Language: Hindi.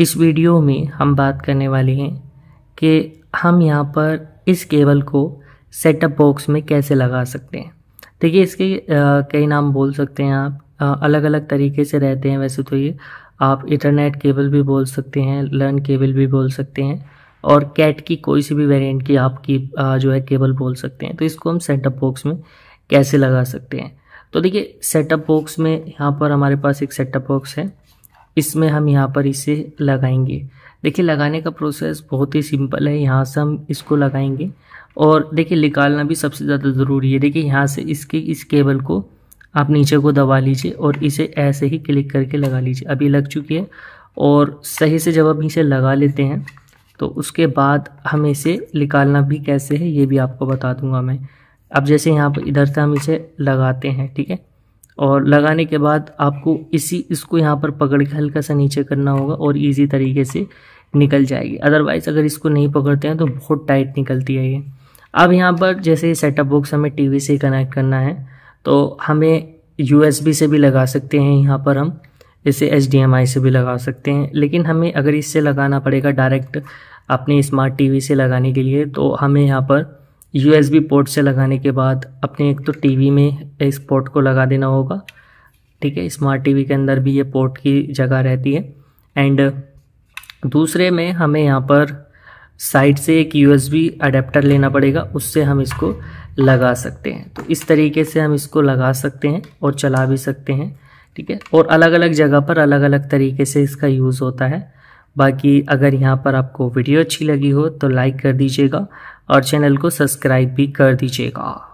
इस वीडियो में हम बात करने वाले हैं कि हम यहाँ पर इस केबल को सेटअप बॉक्स में कैसे लगा सकते हैं देखिए इसके कई नाम बोल सकते हैं आप अलग अलग तरीके से रहते हैं वैसे तो ये आप इंटरनेट केबल भी बोल सकते हैं लर्न केबल भी बोल सकते हैं और कैट की कोई सी भी वेरिएंट की आपकी जो है केबल बोल सकते हैं तो इसको हम सेटअप बॉक्स में कैसे लगा सकते हैं तो देखिए सेटअप बॉक्स में यहाँ पर हमारे पास एक सेटअप बॉक्स है इसमें हम यहाँ पर इसे लगाएंगे देखिए लगाने का प्रोसेस बहुत ही सिंपल है यहाँ से हम इसको लगाएंगे और देखिए निकालना भी सबसे ज़्यादा ज़रूरी है देखिए यहाँ से इसके इस केबल को आप नीचे को दबा लीजिए और इसे ऐसे ही क्लिक करके लगा लीजिए अभी लग चुकी है और सही से जब हम इसे लगा लेते हैं तो उसके बाद हमें इसे निकालना भी कैसे है ये भी आपको बता दूंगा मैं अब जैसे यहाँ पर इधर से हम इसे लगाते हैं ठीक है और लगाने के बाद आपको इसी इसको यहाँ पर पकड़ के हल्का सा नीचे करना होगा और इजी तरीके से निकल जाएगी अदरवाइज़ अगर इसको नहीं पकड़ते हैं तो बहुत टाइट निकलती है ये अब यहाँ पर जैसे सेटअप बॉक्स हमें टीवी से कनेक्ट करना है तो हमें बी से भी लगा सकते हैं यहाँ पर हम इसे एच से भी लगा सकते हैं लेकिन हमें अगर इससे लगाना पड़ेगा डायरेक्ट अपने स्मार्ट वी से लगाने के लिए तो हमें यहाँ पर यू पोर्ट से लगाने के बाद अपने एक तो टीवी में इस पोर्ट को लगा देना होगा ठीक है स्मार्ट टीवी के अंदर भी ये पोर्ट की जगह रहती है एंड दूसरे में हमें यहाँ पर साइड से एक यू अडेप्टर लेना पड़ेगा उससे हम इसको लगा सकते हैं तो इस तरीके से हम इसको लगा सकते हैं और चला भी सकते हैं ठीक है और अलग अलग जगह पर अलग अलग तरीके से इसका यूज़ होता है बाकी अगर यहाँ पर आपको वीडियो अच्छी लगी हो तो लाइक कर दीजिएगा और चैनल को सब्सक्राइब भी कर दीजिएगा